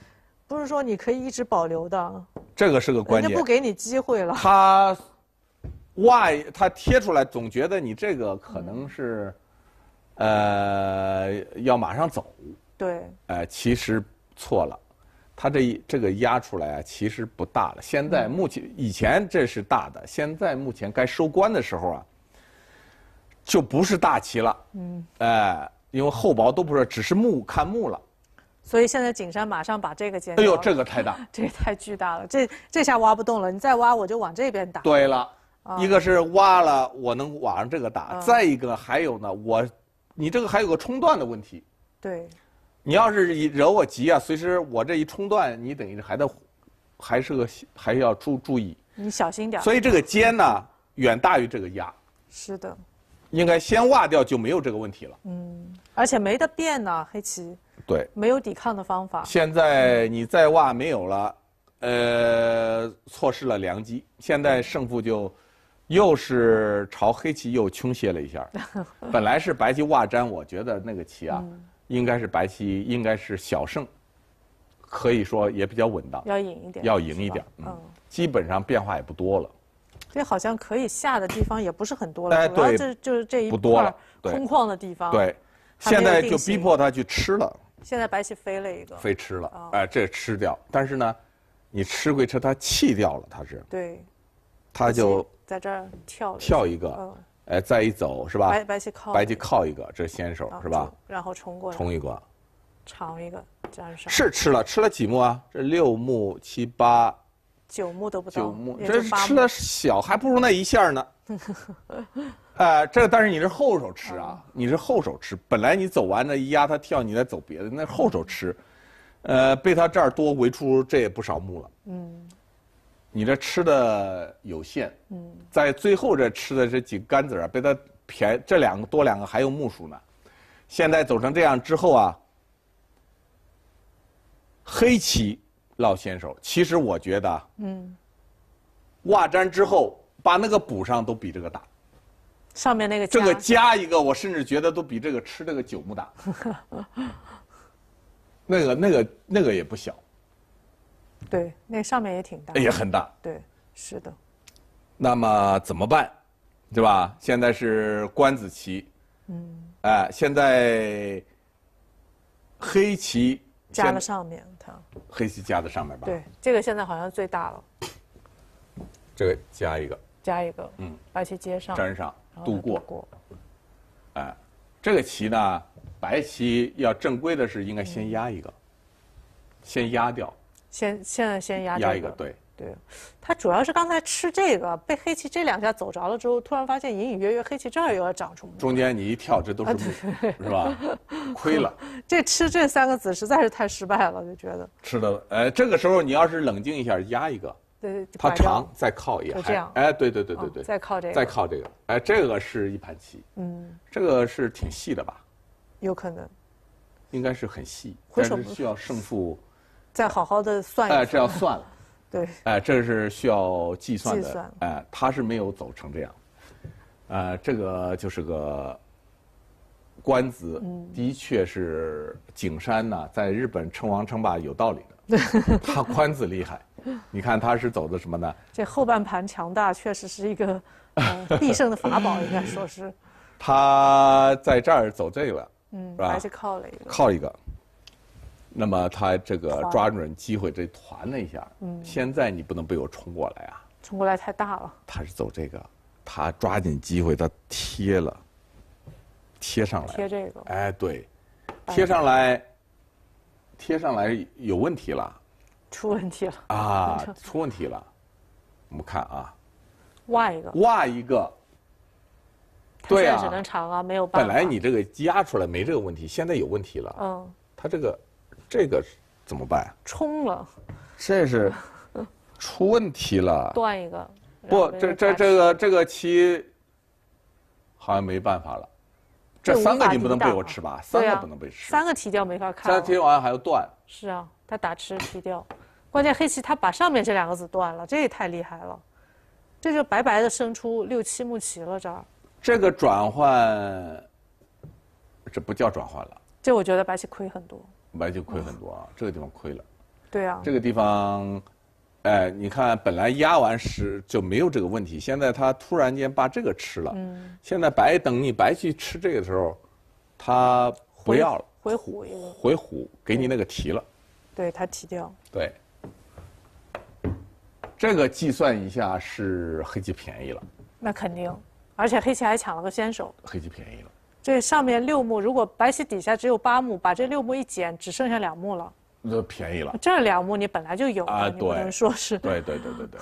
不是说你可以一直保留的。这个是个关键，人家不给你机会了。他，外他贴出来总觉得你这个可能是，呃，要马上走。对。哎，其实错了。他这一这个压出来啊，其实不大了。现在目前以前这是大的，现在目前该收官的时候啊，就不是大旗了。嗯，哎，因为厚薄都不是，只是木看木了。所以现在景山马上把这个建。哎呦，这个太大，这个太巨大了，这这下挖不动了。你再挖，我就往这边打。对了，一个是挖了我能往上这个打，再一个还有呢，我你这个还有个冲断的问题。对。你要是惹我急啊，随时我这一冲断，你等于还得，还是个还要注注意。你小心点。所以这个尖呢，远大于这个压。是的。应该先挖掉就没有这个问题了。嗯，而且没得变呢，黑棋。对。没有抵抗的方法。现在你再挖没有了，呃，错失了良机。现在胜负就，又是朝黑棋又倾斜了一下。本来是白棋挖粘，我觉得那个棋啊。应该是白棋，应该是小胜，可以说也比较稳当。要赢一点，要赢一点，嗯，基本上变化也不多了。这好像可以下的地方也不是很多了，然后这就是这一块空旷的地方。对，现在就逼迫他去吃了。现在白棋飞了一个，飞吃了，哎，这吃掉。但是呢，你吃归吃，他弃掉了，他是。对，他就在这儿跳跳一个。嗯。哎，再一走是吧？白白棋靠，白棋靠一个，这是先手是吧？然后冲过来，冲一个，长一个，这样是是吃了，吃了几目啊？这六目、七八、九目都不到，九目，这吃了小，还不如那一下呢。哎，这但是你是后手吃啊，你是后手吃，本来你走完那一压他跳，你再走别的，那后手吃，呃，被他这儿多围出这也不少目了。嗯。你这吃的有限，嗯，在最后这吃的这几杆子啊，被他便这两个多两个还有木薯呢，现在走成这样之后啊，黑棋落先手，其实我觉得，嗯，挂粘之后把那个补上都比这个大，上面那个这个加一个，我甚至觉得都比这个吃这个九木大，那个那个那个也不小。对，那上面也挺大，也很大。对，是的。那么怎么办，对吧？现在是官子棋，嗯，哎，现在黑棋加了上面，它黑棋加在上面吧？对，这个现在好像最大了。这个加一个，加一个，嗯，白棋接上，粘上，度过，过。哎，这个棋呢，白棋要正规的是应该先压一个，先压掉。先先先压压一个，对对，他主要是刚才吃这个被黑棋这两下走着了之后，突然发现隐隐约约黑棋这儿又要长出。中间你一跳，这都是是吧？亏了。这吃这三个子实在是太失败了，就觉得。吃的，哎，这个时候你要是冷静一下，压一个。对对。它长再靠也还，哎，对对对对对。再靠这。个，再靠这个，哎，这个是一盘棋。嗯。这个是挺细的吧？有可能。应该是很细。但是需要胜负。再好好的算一算。哎，这要算了，对。哎，这是需要计算的。计算。哎，他是没有走成这样。呃，这个就是个官子，的确是景山呢，在日本称王称霸有道理的。他官子厉害，你看他是走的什么呢？这后半盘强大确实是一个必胜的法宝，应该说是。他在这儿走这个，嗯，还是靠了一个。靠一个。那么他这个抓准机会，这团了一下。现在你不能被我冲过来啊！冲过来太大了。他是走这个，他抓紧机会，他贴了，贴上来。贴这个。哎，对，贴上来，贴上来有问题了。出问题了。啊，出问题了。我们看啊。挖一个。挖一个。对啊。只能长啊，没有。本来你这个压出来没这个问题，现在有问题了。嗯。他这个。这个怎么办？冲了，这是出问题了。断一个，不，这这这个这个棋好像没办法了。这三个你不能被我吃吧？三个不能被吃。三个提掉没法看。三个提完还要断。是啊，他打吃提掉，关键黑棋他把上面这两个子断了，这也太厉害了。这就白白的生出六七目棋了。这儿这个转换，这不叫转换了。这我觉得白棋亏很多。白就亏很多啊，这个地方亏了。对啊。这个地方，哎，你看，本来压完十就没有这个问题，现在他突然间把这个吃了。嗯。现在白等你白去吃这个时候，他不要了。回虎回虎给你那个提了。对他提掉。对。这个计算一下是黑棋便宜了。那肯定，而且黑棋还抢了个先手。黑棋便宜了。这上面六目，如果白棋底下只有八目，把这六目一减，只剩下两目了。那便宜了。这两目你本来就有啊，你不能说是。对对对对对。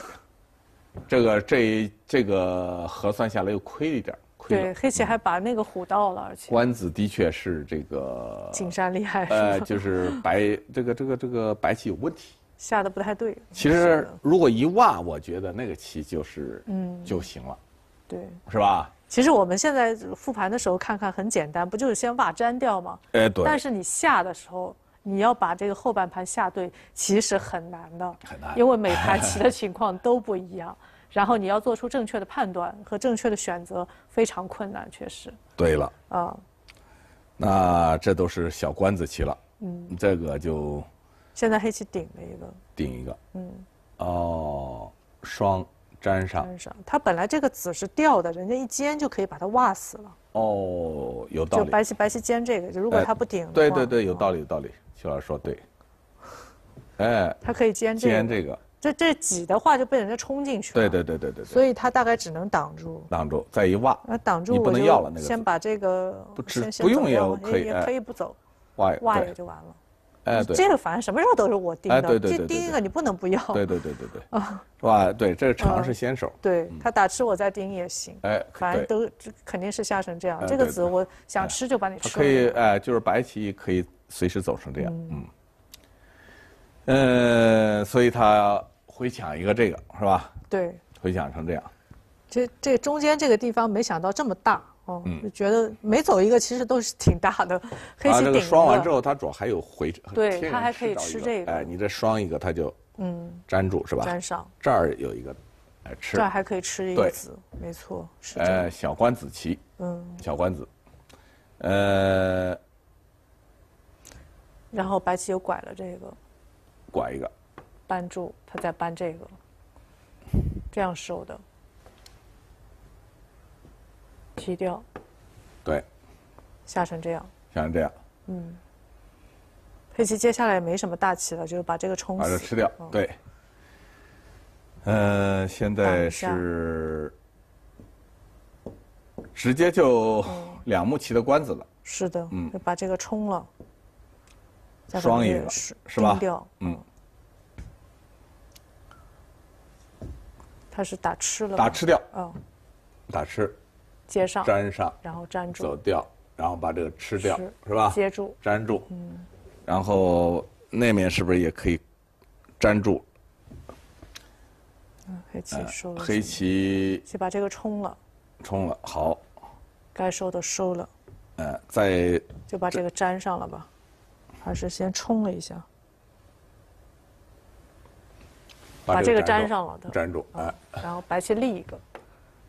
这个这这个核算下来又亏一点，亏对，黑棋还把那个虎到了，而且。官子的确是这个。景山厉害。呃，就是白这个这个这个白棋有问题，下的不太对。其实如果一挖，我觉得那个棋就是嗯就行了，对，是吧？其实我们现在复盘的时候看看很简单，不就是先把粘掉吗？哎，对。但是你下的时候，你要把这个后半盘下对，其实很难的。很难。因为每盘棋的情况都不一样，然后你要做出正确的判断和正确的选择，非常困难，确实。对了。啊，那这都是小官子棋了。嗯。这个就。现在黑棋顶了一个。顶一个。嗯。哦，双。粘上，粘上，它本来这个籽是掉的，人家一煎就可以把它挖死了。哦，有道理。就白棋白棋煎这个，就如果它不顶的对对对，有道理有道理。徐老师说对，哎，它可以煎这个，煎这个，这这挤的话就被人家冲进去了。对对对对对。所以它大概只能挡住，挡住再一挖，那挡住你不能要了那个，先把这个不吃不用也可以，可以不走，挖挖也就完了。哎，这个反正什么时候都是我盯的。哎，对对对，盯一个你不能不要。对对对对对。啊，是吧？对，这是常是先手。对他打吃，我再盯也行。哎，反正都肯定是下成这样。这个子我想吃就把你吃。了。可以，哎，就是白棋可以随时走成这样。嗯。呃，所以他回抢一个这个是吧？对。回抢成这样，这这中间这个地方没想到这么大。哦，就觉得每走一个其实都是挺大的。啊，这个双完之后，它主要还有回。对，它还可以吃这个。哎，你这双一个，它就嗯粘住是吧？粘上。这儿有一个，哎，吃。这儿还可以吃一个子，没错，是。哎，小官子棋，嗯，小官子，呃，然后白棋又拐了这个，拐一个，扳住，他再扳这个，这样收的。提掉，对，下成这样，下成这样，嗯。佩奇接下来也没什么大棋了，就是把这个冲死，把这吃掉，对。呃，现在是直接就两目棋的官子了，是的，嗯，把这个冲了，双也是是吧？嗯，他是打吃了，打吃掉，嗯，打吃。接上，粘上，然后粘住，走掉，然后把这个吃掉，是吧？接住，粘住，嗯，然后那面是不是也可以粘住？黑棋收了，黑棋先把这个冲了，冲了，好，该收的收了，呃，再就把这个粘上了吧，还是先冲了一下，把这个粘上了，粘住，哎，然后白棋立一个。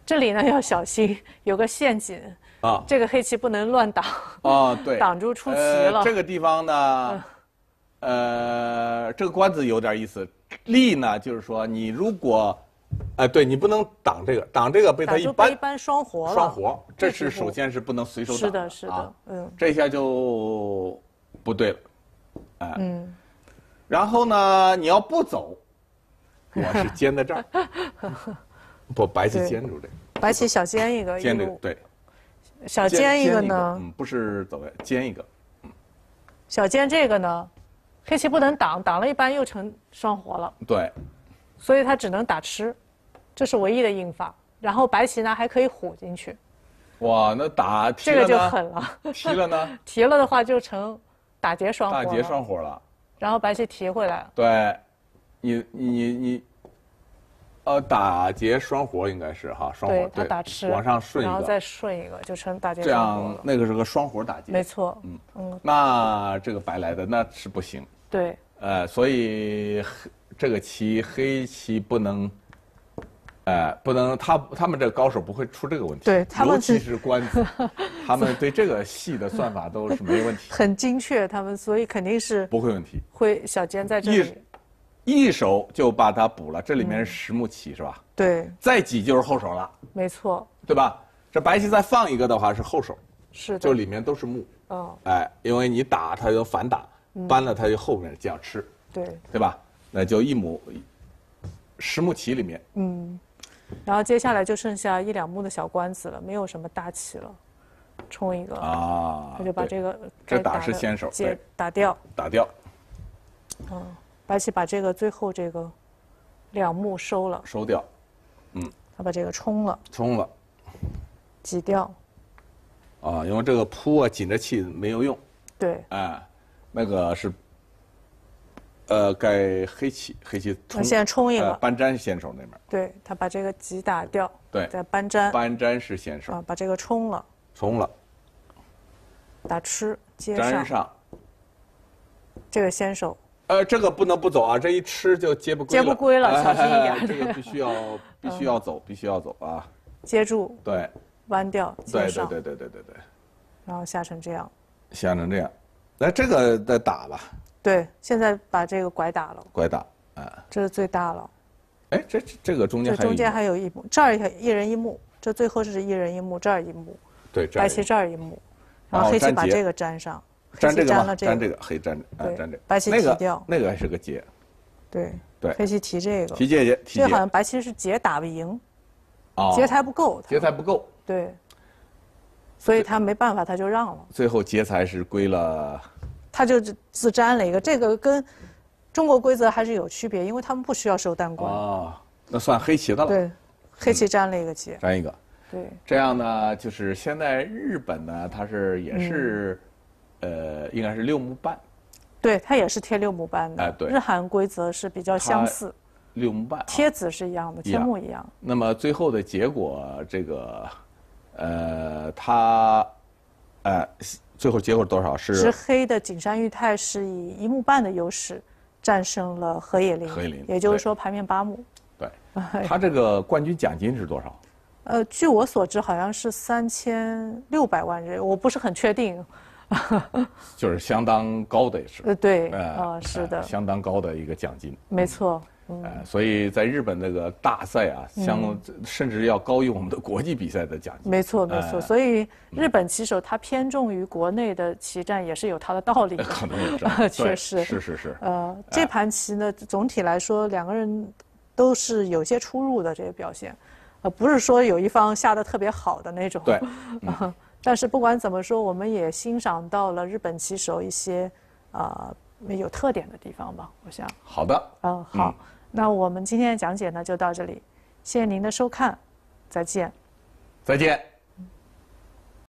这里呢要小心，有个陷阱。啊，这个黑棋不能乱挡。啊，对，挡住出棋了。这个地方呢，呃，这个关子有点意思。利呢，就是说你如果，哎，对你不能挡这个，挡这个被他一般一般双活双活，这是首先是不能随手是的是的，嗯，这下就不对了，哎，嗯，然后呢，你要不走，我是 尖在这儿。不，白棋尖住这个，白棋小尖一个，尖这个对，小尖一个呢？嗯，不是走位，尖一个，小尖这个呢，黑棋不能挡，挡了一般又成双活了。对，所以他只能打吃，这是唯一的应法。然后白棋呢还可以虎进去。哇，那打提了这个就狠了，提了呢？提了的话就成打劫双活。打劫双活了。然后白棋提回来对，你你你。呃，打劫双活应该是哈，双活对，往上顺一个，然后再顺一个，就成打劫这样，那个是个双活打劫。没错，嗯嗯。那这个白来的那是不行。对。呃，所以这个棋，黑棋不能，呃，不能他他们这高手不会出这个问题。对，尤其是官子，他们对这个戏的算法都是没问题。很精确，他们所以肯定是不会问题。会小尖在这里。一手就把它补了，这里面是实木棋是吧？对。再挤就是后手了。没错。对吧？这白棋再放一个的话是后手。是。的，就里面都是木。哦，哎，因为你打它就反打，搬了它就后面这样吃。对。对吧？那就一亩实木棋里面。嗯。然后接下来就剩下一两木的小官子了，没有什么大棋了，冲一个。啊。他就把这个。这打是先手。对。打掉。打掉。嗯。而且把这个最后这个两目收了，收掉，嗯，他把这个冲了，冲了，挤掉，啊，因为这个扑啊，紧着气没有用，对，哎，那个是，呃，该黑棋黑棋冲，现在冲一个，班沾先手那面，对他把这个挤打掉，对，在班沾，班沾是先手，啊，把这个冲了，冲了，打吃接上，这个先手。呃，这个不能不走啊！这一吃就接不接不归了，小心一点。这个必须要 必须要走，必须要走啊！接住。对，弯掉。对对对对对对对。然后下成这样。下成这样，来这个再打吧。对，现在把这个拐打了。拐打啊。这是最大了。哎，这这个中间还。这中间还有一幕，这儿一人一幕，这最后是一人一幕，这儿一幕。对，白棋这儿一幕，然后黑棋把这个粘上。粘这个吗？粘这个，黑粘啊，粘这个。白棋提掉那个还是个劫。对。对。黑棋提这个。提劫劫。这好像白棋是劫打不赢，劫财不够。劫财不够。对。所以他没办法，他就让了。最后劫财是归了。他就自粘了一个，这个跟中国规则还是有区别，因为他们不需要收单官。啊，那算黑棋的了。对。黑棋粘了一个劫。粘一个。对。这样呢，就是现在日本呢，它是也是。呃，应该是六亩半，对，它也是贴六亩半的。哎，对，日韩规则是比较相似。六亩半贴子是一样的，贴木一样。那么最后的结果，这个，呃，他，呃，最后结果多少是？直黑的景山裕泰是以一亩半的优势战胜了河野林。河野林，也就是说，排面八亩。对，他 这个冠军奖金是多少？呃，据我所知，好像是三千六百万人，我不是很确定。就是相当高的，也是呃，对，啊，是的，相当高的一个奖金，没错，呃，所以在日本那个大赛啊，相甚至要高于我们的国际比赛的奖金，没错，没错，所以日本棋手他偏重于国内的棋战，也是有他的道理，可能有，确实，是是是，呃，这盘棋呢，总体来说两个人都是有些出入的，这个表现，呃，不是说有一方下的特别好的那种，对。但是不管怎么说，我们也欣赏到了日本棋手一些，呃，有特点的地方吧。我想好的，嗯，好，那我们今天的讲解呢就到这里，谢谢您的收看，再见，再见。